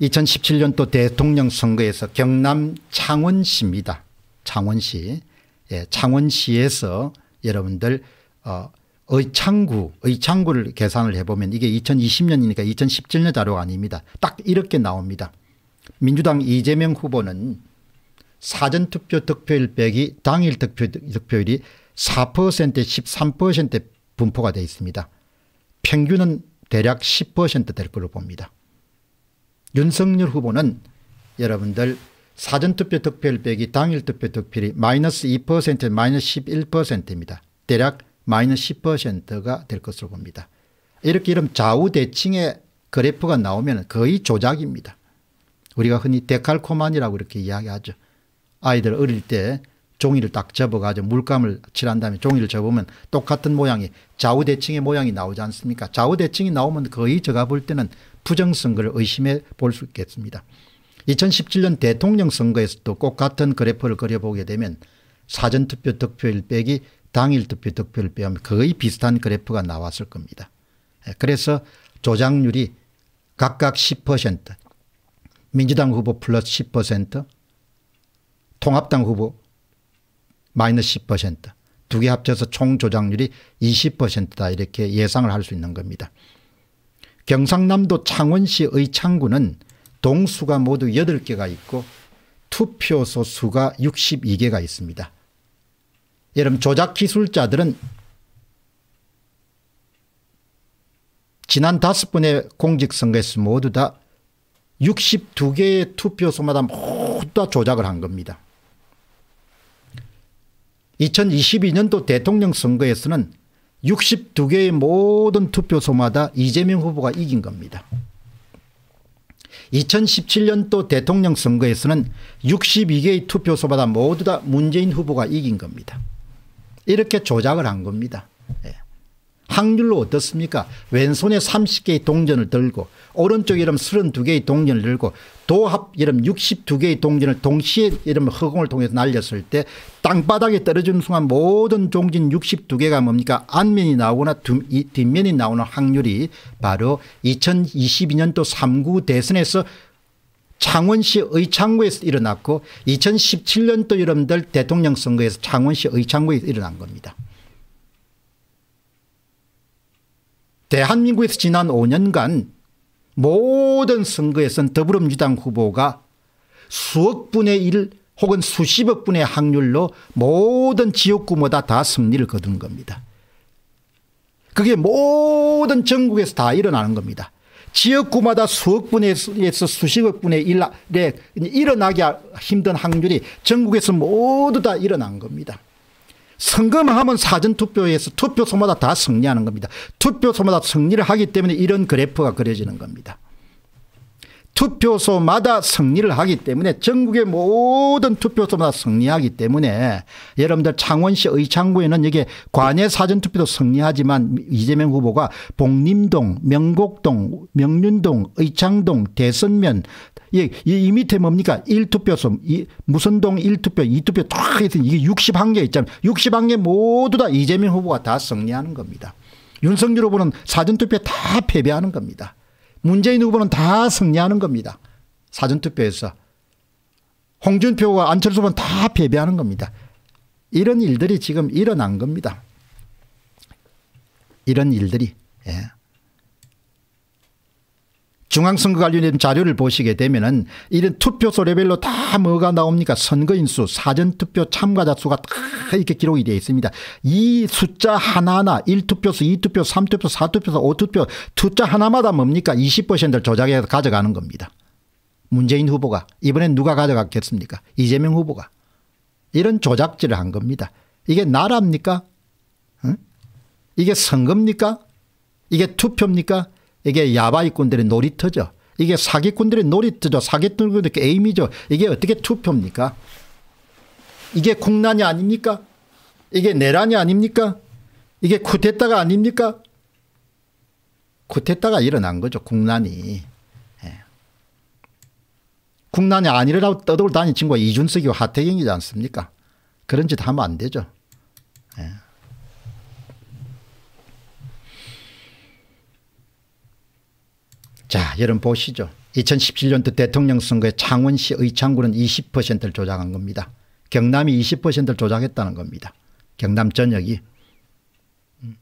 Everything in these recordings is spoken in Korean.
2017년도 대통령 선거에서 경남 창원시입니다. 창원시. 예, 창원시에서 여러분들 어, 의창구, 의창구를 계산을 해보면 이게 2020년이니까 2017년 자료가 아닙니다. 딱 이렇게 나옵니다. 민주당 이재명 후보는 사전투표 득표율 빼기 당일 득표, 득표율이 4% 13% 분포가 되어 있습니다. 평균은 대략 10%될 걸로 봅니다. 윤석열 후보는 여러분들 사전투표 득표율 빼기 당일 투표 득표율이 마이너스 2% 마이너스 11%입니다. 대략 마이너스 10%가 될 것으로 봅니다. 이렇게 이런 좌우대칭의 그래프가 나오면 거의 조작입니다. 우리가 흔히 데칼코만이라고 이렇게 이야기하죠. 아이들 어릴 때 종이를 딱 접어가지고 물감을 칠한 다음에 종이를 접으면 똑같은 모양이 좌우대칭의 모양이 나오지 않습니까? 좌우대칭이 나오면 거의 제가 볼 때는 부정선거를 의심해 볼 수 있겠습니다. 2017년 대통령 선거에서도 꼭 같은 그래프를 그려보게 되면 사전투표 득표율 빼기 당일 투표 득표율 빼면 거의 비슷한 그래프가 나왔을 겁니다. 예, 그래서 조작률이 각각 10% 민주당 후보 플러스 10% 통합당 후보 마이너스 10%두 개 합쳐서 총 조작률이 20%다 이렇게 예상을 할 수 있는 겁니다. 경상남도 창원시 의창구는 동수가 모두 8개가 있고 투표소 수가 62개가 있습니다. 여러분 조작 기술자들은 지난 다섯 번의 공직선거에서 모두 다 62개의 투표소마다 모두 다 조작을 한 겁니다. 2022년도 대통령 선거에서는 62개의 모든 투표소마다 이재명 후보가 이긴 겁니다. 2017년도 대통령 선거에서는 62개의 투표소마다 모두 다 문재인 후보가 이긴 겁니다. 이렇게 조작을 한 겁니다. 예. 확률로 어떻습니까 왼손에 30개의 동전을 들고 오른쪽에 이름 32개의 동전을 들고 도합 이름 62개의 동전을 동시에 이름 허공을 통해서 날렸을 때 땅바닥에 떨어지는 순간 모든 종진 62개가 뭡니까 안면이 나오거나 뒷면이 나오는 확률이 바로 2022년도 3구 대선에서 창원시 의창구에서 일어났고 2017년도 여러분들 대통령 선거에서 창원시 의창구에서 일어난 겁니다. 대한민국에서 지난 5년간 모든 선거에선 더불어민주당 후보가 수억 분의 1 혹은 수십억 분의 확률로 모든 지역구마다 다 승리를 거둔 겁니다. 그게 모든 전국에서 다 일어나는 겁니다. 지역구마다 수억 분에서 수십억 분의 1에 일어나기 힘든 확률이 전국에서 모두 다 일어난 겁니다. 선거만 하면 사전투표에서 투표소마다 다 승리하는 겁니다. 투표소마다 승리를 하기 때문에 이런 그래프가 그려지는 겁니다. 투표소마다 승리를 하기 때문에 전국의 모든 투표소마다 승리하기 때문에 여러분들 창원시 의창구에는 이게 관외 사전투표도 승리하지만 이재명 후보가 복림동 명곡동 명륜동 의창동 대선면 이, 이, 이 밑에 뭡니까 1투표소 이, 무선동 1투표 2투표 딱 해서 이게 61개 0 있잖아요 61개 모두 다 이재명 후보가 다 승리하는 겁니다 윤석열 후보는 사전투표 다 패배하는 겁니다 문재인 후보는 다 승리하는 겁니다. 사전투표에서. 홍준표와 안철수 후보는 다 패배하는 겁니다. 이런 일들이 지금 일어난 겁니다. 이런 일들이. 예. 중앙선거관련된 자료를 보시게 되면은 이런 투표소 레벨로 다 뭐가 나옵니까? 선거인수, 사전투표 참가자 수가 다 이렇게 기록이 되어 있습니다. 이 숫자 하나하나 1투표수, 2투표, 3투표, 4투표수, 5투표 투자 하나마다 뭡니까? 20%를 조작해서 가져가는 겁니다. 문재인 후보가 이번엔 누가 가져갔겠습니까? 이재명 후보가 이런 조작질을 한 겁니다. 이게 나라입니까? 응? 이게 선거입니까? 이게 투표입니까? 이게 야바이꾼들의 놀이터죠. 이게 사기꾼들의 놀이터죠. 사기꾼들의 게임이죠 이게 어떻게 투표입니까? 이게 국난이 아닙니까? 이게 내란이 아닙니까? 이게 쿠데타가 아닙니까? 쿠데타가 일어난 거죠. 국난이. 예. 국난이 아니라고 떠돌 다니 친구가 이준석이고 하태경이지 않습니까? 그런 짓 하면 안 되죠. 예. 자 여러분 보시죠. 2017년도 대통령 선거에 창원시 의창구는 20%를 조작한 겁니다. 경남이 20%를 조작했다는 겁니다. 경남 전역이. 음.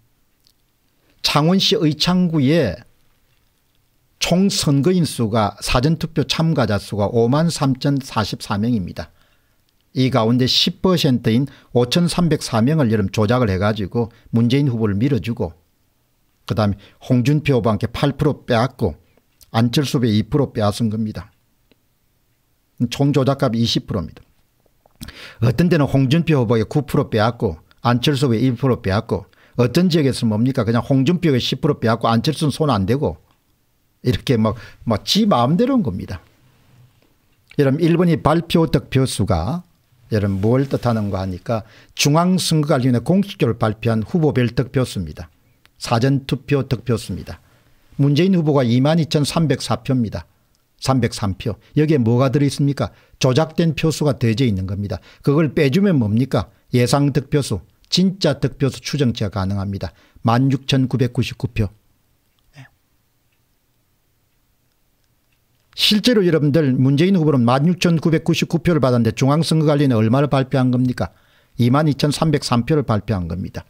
창원시 의창구에 총 선거인 수가 사전투표 참가자 수가 5만 3,044명입니다. 이 가운데 10%인 5,304명을 여름 조작을 해가지고 문재인 후보를 밀어주고 그 다음에 홍준표 후보한테 8% 빼앗고 안철수배 2% 빼앗은 겁니다. 총조작값 20%입니다. 어떤 데는 홍준표 후보에 9% 빼앗고 안철수 후보1% 빼앗고 어떤 지역에서는 뭡니까 그냥 홍준표에 10% 빼앗고 안철수는 손 안 대고 이렇게 막지 마음대로인 겁니다. 여러분 일본이 발표 득표수가 여러분 뭘 뜻하는가 하니까 중앙선거관리위원회 공식적으로 발표한 후보별 득표수입니다. 사전투표 득표수입니다. 문재인 후보가 22,304표입니다. 303표. 여기에 뭐가 들어있습니까? 조작된 표수가 대져 있는 겁니다. 그걸 빼주면 뭡니까? 예상 득표수, 진짜 득표수 추정치가 가능합니다. 16,999표. 실제로 여러분들 문재인 후보는 16,999표를 받았는데 중앙선거관리는 얼마를 발표한 겁니까? 22,303표를 발표한 겁니다.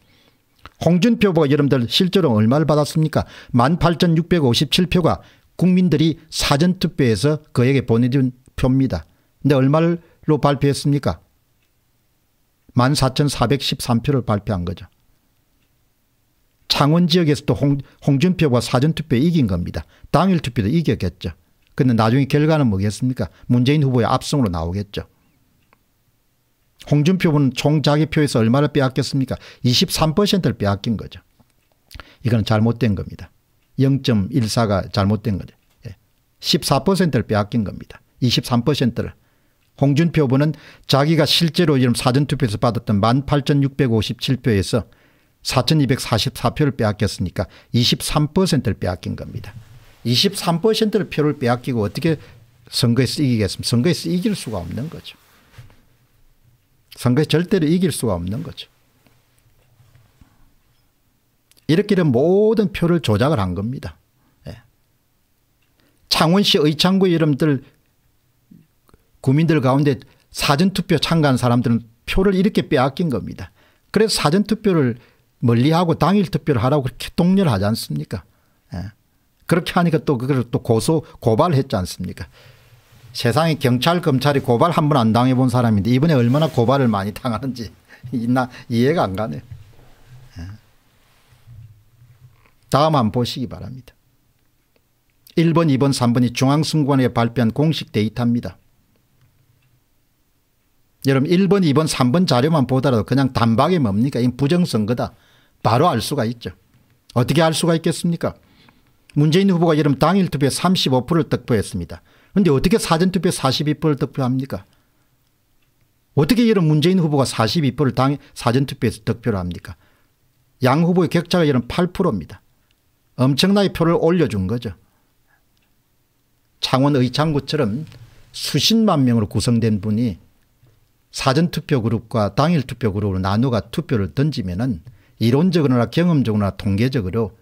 홍준표 후보가 여러분들 실제로 얼마를 받았습니까? 18,657표가 국민들이 사전투표에서 그에게 보내준 표입니다. 근데 얼마로 발표했습니까? 14,413표를 발표한 거죠. 창원 지역에서도 홍, 홍준표가 사전투표에 이긴 겁니다. 당일 투표도 이겼겠죠. 근데 나중에 결과는 뭐겠습니까? 문재인 후보의 압승으로 나오겠죠. 홍준표는 총 자기 표에서 얼마를 빼앗겼습니까? 23%를 빼앗긴 거죠. 이건 잘못된 겁니다. 0.14가 잘못된 거죠. 14%를 예. 빼앗긴 겁니다. 23%를. 홍준표 분은 자기가 실제로 이런 사전투표에서 받았던 18,657표에서 4,244표를 빼앗겼으니까 23%를 빼앗긴 겁니다. 23%를 표를 빼앗기고 어떻게 선거에서 이기겠습니까? 선거에서 이길 수가 없는 거죠. 선거에 절대로 이길 수가 없는 거죠. 이렇게 모든 표를 조작을 한 겁니다. 예. 창원시 의창구 이름들 구민들 가운데 사전투표 참가한 사람들은 표를 이렇게 빼앗긴 겁니다. 그래서 사전투표를 멀리하고 당일투표를 하라고 그렇게 독려 하지 않습니까? 예. 그렇게 하니까 또 그걸 또 고소, 고발했지 않습니까? 세상에 경찰 검찰이 고발 한 번 안 당해본 사람인데 이번에 얼마나 고발을 많이 당하는지 있나 이해가 안 가네요. 예. 다음 한 보시기 바랍니다. 1번 2번 3번이 중앙선관위에 발표한 공식 데이터입니다. 여러분 1번 2번 3번 자료만 보더라도 그냥 단박에 뭡니까 이 부정선거다 바로 알 수가 있죠. 어떻게 알 수가 있겠습니까? 문재인 후보가 여름 당일 투표에 35%를 득표했습니다. 근데 어떻게 사전투표 42%를 득표합니까? 어떻게 이런 문재인 후보가 42%를 당 사전투표에서 득표를 합니까? 양 후보의 격차가 이런 8%입니다. 엄청나게 표를 올려준 거죠. 창원 의창구처럼 수십만 명으로 구성된 분이 사전투표 그룹과 당일투표 그룹으로 나누가 투표를 던지면 은 이론적으로나 경험적으로나 통계적으로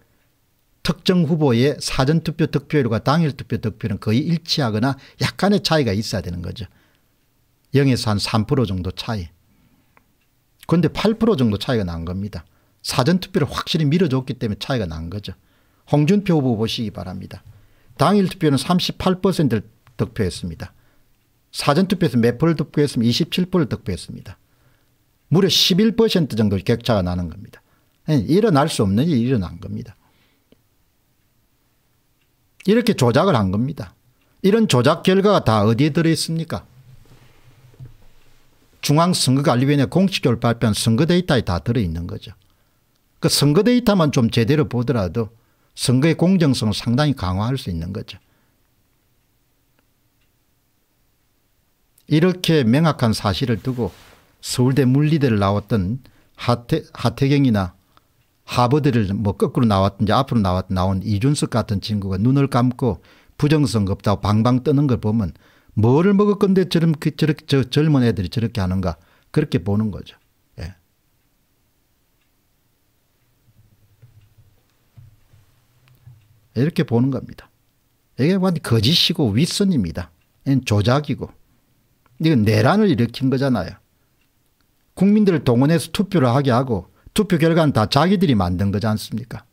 특정 후보의 사전투표 득표율과 당일투표 득표율은 거의 일치하거나 약간의 차이가 있어야 되는 거죠. 0에서 한 3% 정도 차이. 그런데 8% 정도 차이가 난 겁니다. 사전투표를 확실히 밀어줬기 때문에 차이가 난 거죠. 홍준표 후보 보시기 바랍니다. 당일 투표는 38%를 득표했습니다. 사전투표에서 몇 표를 득표했으면 27%를 득표했습니다. 무려 11% 정도 격차가 나는 겁니다. 일어날 수 없는 일이 일어난 겁니다. 이렇게 조작을 한 겁니다. 이런 조작 결과가 다 어디에 들어있습니까? 중앙선거관리위원회 공식적으로 발표한 선거 데이터에 다 들어있는 거죠. 그 선거 데이터만 좀 제대로 보더라도 선거의 공정성을 상당히 강화할 수 있는 거죠. 이렇게 명확한 사실을 두고 서울대 물리대를 나왔던 하태, 하태경이나 하버드를 뭐 거꾸로 나왔든지 앞으로 나왔 나온 이준석 같은 친구가 눈을 감고 부정성 없다고 방방 뜨는 걸 보면 뭐를 먹을 건데 저런 그, 저렇게 저 젊은 애들이 저렇게 하는가 그렇게 보는 거죠. 예. 이렇게 보는 겁니다. 이게 완전 거짓이고 윗선입니다. 조작이고 이건 내란을 일으킨 거잖아요. 국민들을 동원해서 투표를 하게 하고 투표 결과는 다 자기들이 만든 거지 않습니까?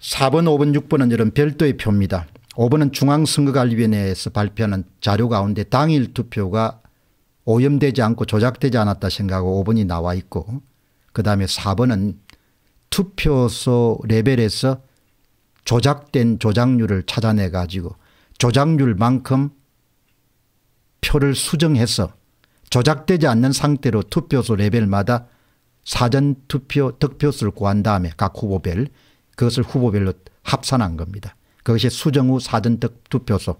4번, 5번, 6번은 이런 별도의 표입니다. 5번은 중앙선거관리위원회에서 발표하는 자료 가운데 당일 투표가 오염되지 않고 조작되지 않았다 생각하고 5번이 나와 있고 그 다음에 4번은 투표소 레벨에서 조작된 조작률을 찾아내 가지고 조작률만큼 표를 수정해서 조작되지 않는 상태로 투표수 레벨마다 사전 투표 득표수를 구한 다음에 각 후보별 그것을 후보별로 합산한 겁니다. 그것이 수정 후 사전 득표수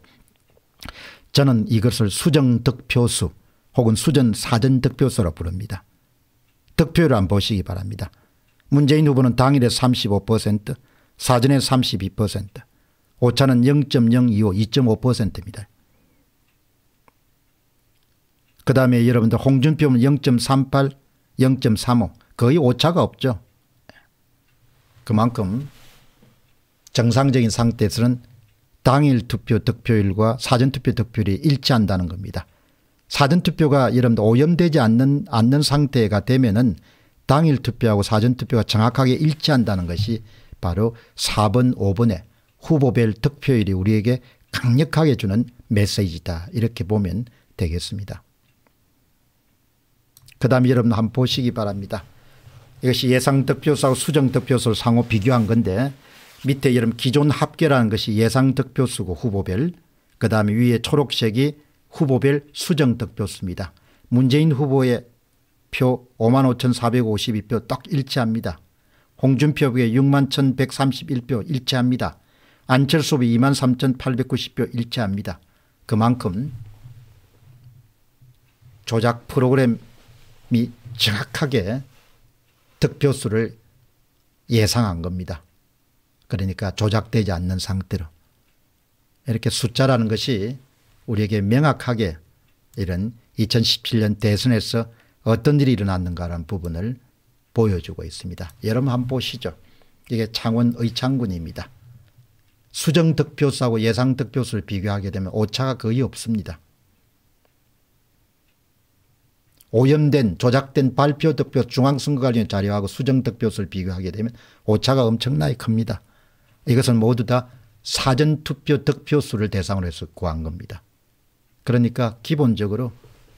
저는 이것을 수정 득표수 혹은 수전 사전 득표수로 부릅니다. 득표율 안 보시기 바랍니다. 문재인 후보는 당일에 35% 사전에 32% 오차는 0.025 2.5%입니다. 그 다음에 여러분들 홍준표는 0.38 0.35 거의 오차가 없죠. 그만큼 정상적인 상태에서는 당일 투표 득표율과 사전투표 득표율이 일치한다는 겁니다. 사전투표가 여러분들 오염되지 않는, 않는 상태가 되면은 당일 투표하고 사전투표가 정확하게 일치한다는 것이 바로 4번 5번의 후보별 득표율이 우리에게 강력하게 주는 메시지다 이렇게 보면 되겠습니다. 그 다음에 여러분 한번 보시기 바랍니다. 이것이 예상 득표수하고 수정 득표수를 상호 비교한 건데 밑에 여러분 기존 합계라는 것이 예상 득표수고 후보별 그 다음에 위에 초록색이 후보별 수정 득표수입니다. 문재인 후보의 표 55,452표 딱 일치합니다. 홍준표 후의 61,131표 일치합니다. 안철수 후보 23,890표 일치합니다. 그만큼 조작 프로그램 이 정확하게 득표수를 예상한 겁니다. 그러니까 조작되지 않는 상태로 이렇게 숫자라는 것이 우리에게 명확하게 이런 2017년 대선에서 어떤 일이 일어났는가라는 부분을 보여주고 있습니다. 여러분 한번 보시죠. 이게 창원 의창군입니다. 수정 득표수하고 예상 득표수를 비교하게 되면 오차가 거의 없습니다. 오염된 조작된 발표 득표 중앙선거관리 자료하고 수정 득표수를 비교하게 되면 오차가 엄청나게 큽니다. 이것은 모두 다 사전투표 득표수를 대상으로 해서 구한 겁니다. 그러니까 기본적으로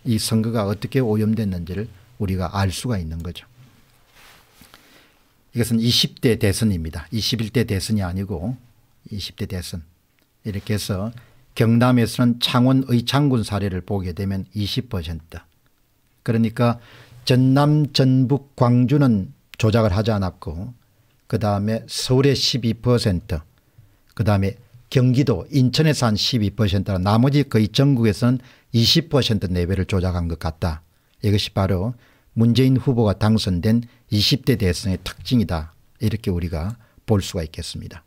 이 선거가 어떻게 오염됐는지를 우리가 알 수가 있는 거죠. 이것은 20대 대선입니다. 21대 대선이 아니고 20대 대선. 이렇게 해서 경남에서는 창원의 창군 사례를 보게 되면 20% 그러니까 전남, 전북, 광주는 조작을 하지 않았고 그 다음에 서울의 12%그 다음에 경기도 인천에서 한 12%나 나머지 거의 전국에서는 20% 내외를 조작한 것 같다. 이것이 바로 문재인 후보가 당선된 20대 대선의 특징이다. 이렇게 우리가 볼 수가 있겠습니다.